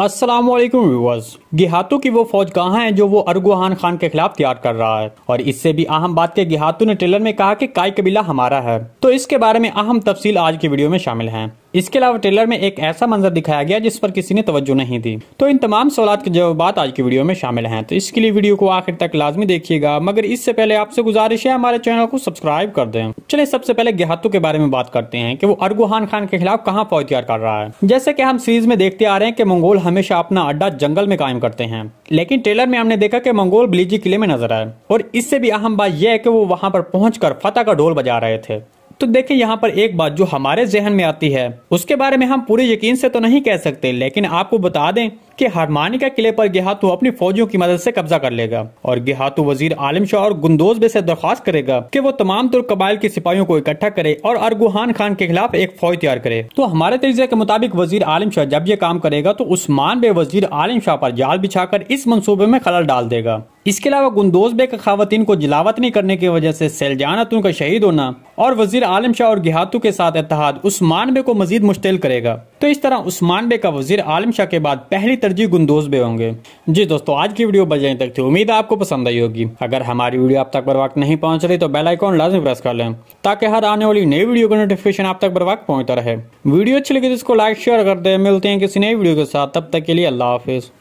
Aslam viewers गिहातों की वो फौज कहाँ है जो वो अरगुहान खान के खिलाफ तैयार कर रहा है और इससे भी अहम बात के गिहातों ने ट्रेलर में कहा कि काय कबीला हमारा है तो इसके बारे में अहम तफसील आज की वीडियो में शामिल है इसके अलावा ट्रेलर में एक ऐसा मंजर दिखाया गया जिस पर किसी ने तवज्जो नहीं दी तो इन तमाम सवालत के जवाब आज की वीडियो में शामिल हैं तो इसके लिए वीडियो को आखिर तक लाजमी देखिएगा मगर इससे पहले आपसे गुजारिश है हमारे चैनल को सब्सक्राइब कर दें चले सबसे पहले गेहतों के बारे में बात करते हैं की वो अरगुहान खान के खिलाफ कहाँ फौज तैयार कर रहा है जैसे की हम सीरीज में देखते आ रहे हैं की मंगोल हमेशा अपना अड्डा जंगल में कायम करते हैं लेकिन ट्रेलर में हमने देखा की मंगोल बिलीजी किले में नजर आए और इससे भी अहम बात यह है की वो वहाँ पर कर फतेह का ढोल बजा रहे थे तो देखें यहाँ पर एक बात जो हमारे जहन में आती है उसके बारे में हम पूरे यकीन से तो नहीं कह सकते लेकिन आपको बता दें कि हरमानिका किले पर गेहातू अपनी फौजियों की मदद से कब्जा कर लेगा और गेहातू वजीर आलम शाह और गुंदोज बे से दरख्वास्त करेगा कि वो तमाम तुर्क कबाइल के सिपाहियों को इकट्ठा करे और अरगुहान खान के खिलाफ एक फौज तैयार करे तो हमारे तरीके के मुताबिक वजीर आलम शाह जब ये काम करेगा तो उस्मान बे वजीर आलम शाह पर जाल कर इस मनसूबे में खलल डाल देगा इसके अलावा गुंदोज बे के खातन को जिलावतनी करने की वजह से सैलजान का शहीद होना और वजीर आलम शाह और गिहातू के साथ इतिहाद उस्मान बे को मजीद मुश्तिल करेगा तो इस तरह उस्मान बे का वजीर आलम शाह के बाद पहली तरजीह गुंदोज बे होंगे जी दोस्तों आज की वीडियो बजे तक थी उम्मीद आपको पसंद आई होगी अगर हमारी वीडियो आप तक बर वक्त नहीं पहुंच रही तो बेल आइकॉन लाजमी प्रेस कर लें ताकि हर आने वाली नई वीडियो का नोटिफिकेशन आप तक बर वक्त पहुंचता रहे वीडियो अच्छी लगी तो इसको लाइक शेयर कर दे मिलते हैं किसी नई वीडियो के साथ तब तक के लिए अल्लाह हाफिज